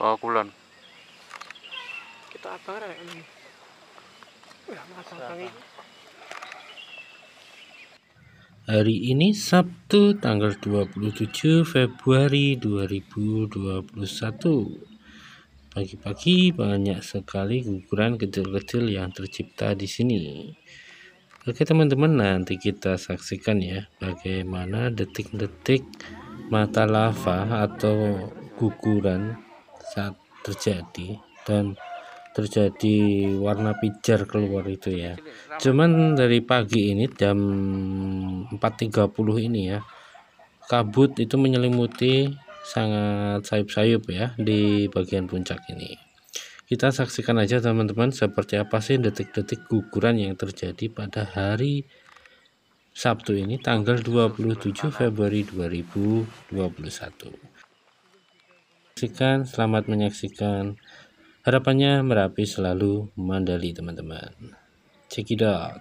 Oh, kulon. Kita abang ini. Hari ini Sabtu tanggal 27 Februari 2021. Pagi-pagi banyak sekali guguran kecil-kecil yang tercipta di sini. Oke teman-teman nanti kita saksikan ya bagaimana detik-detik mata lava atau guguran saat terjadi dan terjadi warna pijar keluar itu ya cuman dari pagi ini jam 4.30 ini ya kabut itu menyelimuti sangat sayup-sayup ya di bagian puncak ini kita saksikan aja teman-teman seperti apa sih detik-detik guguran yang terjadi pada hari Sabtu ini tanggal 27 Februari 2021 menyaksikan, selamat menyaksikan. Harapannya Merapi selalu mandali teman-teman. Check it out.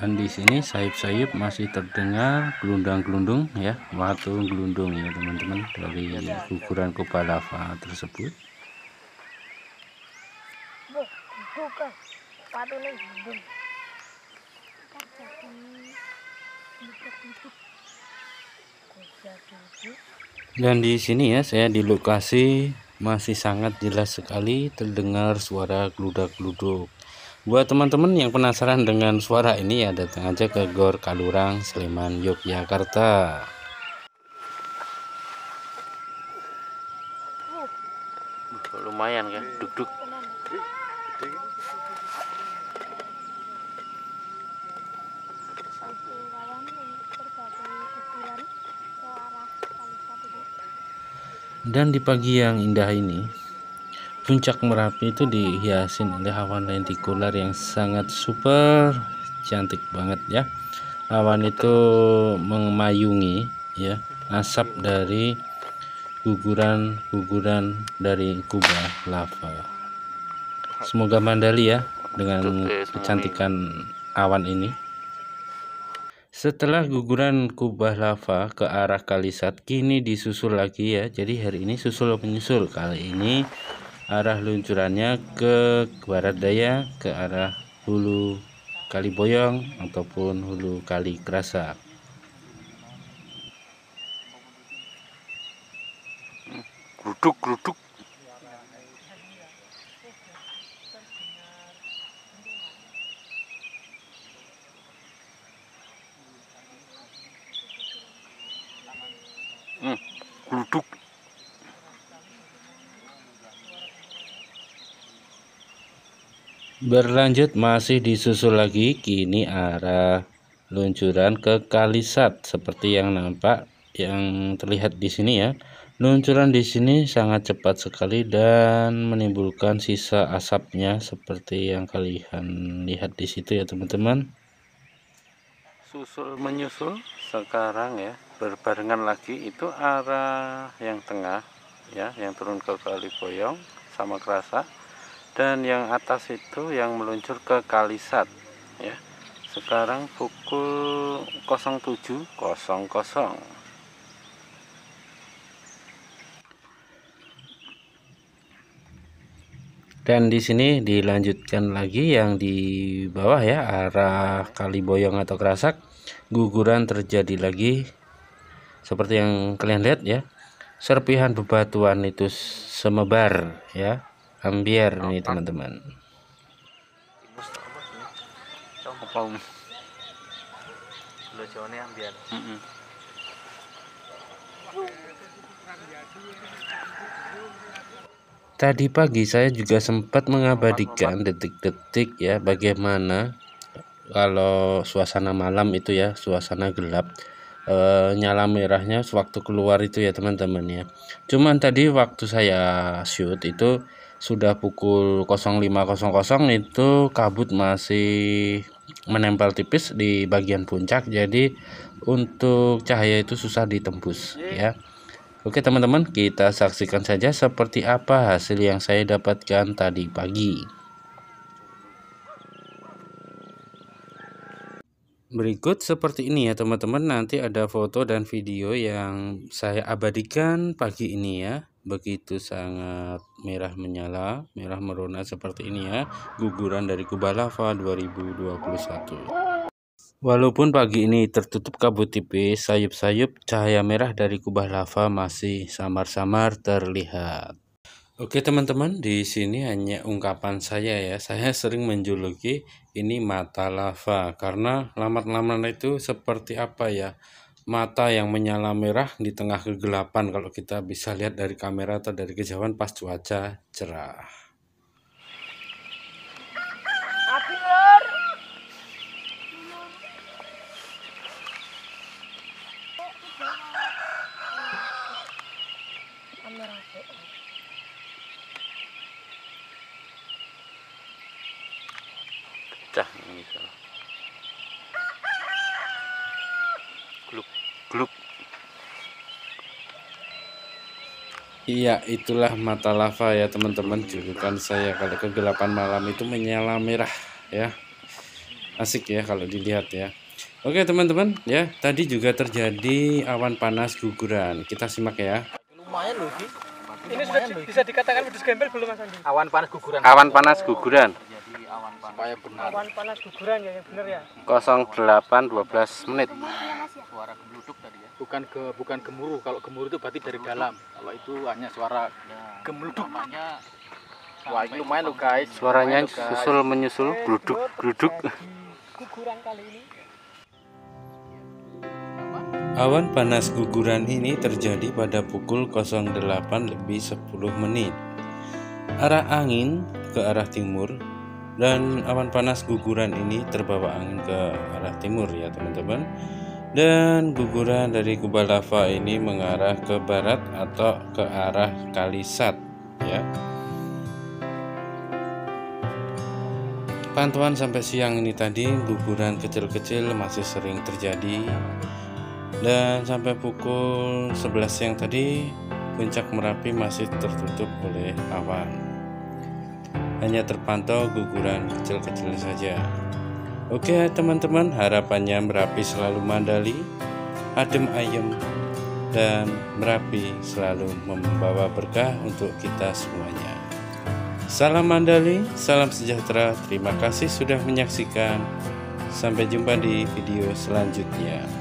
Dan di sini sayup-sayup masih terdengar gelundang-gelundung ya, watung gelundung ya teman-teman dari ukuran kubah lava tersebut. Buka, gelundung. Dan di sini ya saya di lokasi masih sangat jelas sekali terdengar suara gluduk gluduk Buat teman-teman yang penasaran dengan suara ini ya datang aja ke Gor Kalurang, Sleman, Yogyakarta. Dan di pagi yang indah ini, puncak Merapi itu dihiasin oleh awan lentikular yang sangat super cantik banget ya. Awan itu memayungi ya asap dari guguran-guguran dari kubah lava. Semoga mandali ya dengan kecantikan awan ini. Setelah guguran kubah lava ke arah Kalisat, kini disusul lagi ya. Jadi hari ini susul menyusul. Kali ini arah luncurannya ke barat daya, ke arah hulu Kaliboyong ataupun hulu Kali Kerasa. Gruduk, gruduk. Berlanjut masih disusul lagi kini arah luncuran ke Kalisat seperti yang nampak yang terlihat di sini ya. Luncuran di sini sangat cepat sekali dan menimbulkan sisa asapnya seperti yang kalian lihat di situ ya teman-teman. Susul menyusul sekarang ya berbarengan lagi itu arah yang tengah ya yang turun ke Kaliboyong sama kerasa dan yang atas itu yang meluncur ke Kalisat ya sekarang pukul 07.00 dan di sini dilanjutkan lagi yang di bawah ya arah Kaliboyong atau Kerasak guguran terjadi lagi seperti yang kalian lihat ya serpihan bebatuan itu semebar ya ambiar nih teman-teman Tadi pagi saya juga sempat mengabadikan detik-detik ya bagaimana kalau suasana malam itu ya suasana gelap e, nyala merahnya sewaktu keluar itu ya teman-teman ya. Cuman tadi waktu saya shoot itu sudah pukul 05.00 itu kabut masih menempel tipis di bagian puncak jadi untuk cahaya itu susah ditembus ya Oke teman-teman kita saksikan saja seperti apa hasil yang saya dapatkan tadi pagi Berikut seperti ini ya teman-teman nanti ada foto dan video yang saya abadikan pagi ini ya begitu sangat merah menyala, merah merona seperti ini ya, guguran dari kubah lava 2021. Walaupun pagi ini tertutup kabut tipis, sayup-sayup cahaya merah dari kubah lava masih samar-samar terlihat. Oke teman-teman, di sini hanya ungkapan saya ya. Saya sering menjuluki ini mata lava karena lamat-lamat itu seperti apa ya? mata yang menyala merah di tengah kegelapan kalau kita bisa lihat dari kamera atau dari kejauhan pas cuaca cerah. gluk Iya, itulah mata lava ya teman-teman julukan saya kalau kegelapan malam itu menyala merah ya. Asik ya kalau dilihat ya. Oke teman-teman ya, tadi juga terjadi awan panas guguran. Kita simak ya. Lumayan loh, Ini sudah bisa dikatakan wedus gembel belum Mas Andi? Awan panas guguran. Awan panas guguran di awan panas. Supaya benar. Awan panas guguran ya yang benar ya. 08 12 menit. Suara gemuruh tadi ya. Bukan ke bukan gemuruh. Kalau gemuruh itu berarti dari dalam. Kalau itu hanya suara ya, nah, gemluduk. Namanya Wah, ini lumayan loh guys. Suaranya lumayan, guys. susul menyusul eh, gluduk gluduk. Guguran kali ini. Awan panas guguran ini terjadi pada pukul 08 lebih 10 menit. Arah angin ke arah timur dan awan panas guguran ini terbawa angin ke arah timur ya teman-teman dan guguran dari kubah lava ini mengarah ke barat atau ke arah Kalisat ya pantauan sampai siang ini tadi guguran kecil-kecil masih sering terjadi dan sampai pukul 11 siang tadi puncak Merapi masih tertutup oleh awan hanya terpantau guguran kecil-kecil saja. Oke teman-teman, harapannya Merapi selalu mandali, adem ayem, dan Merapi selalu membawa berkah untuk kita semuanya. Salam Mandali, salam sejahtera, terima kasih sudah menyaksikan. Sampai jumpa di video selanjutnya.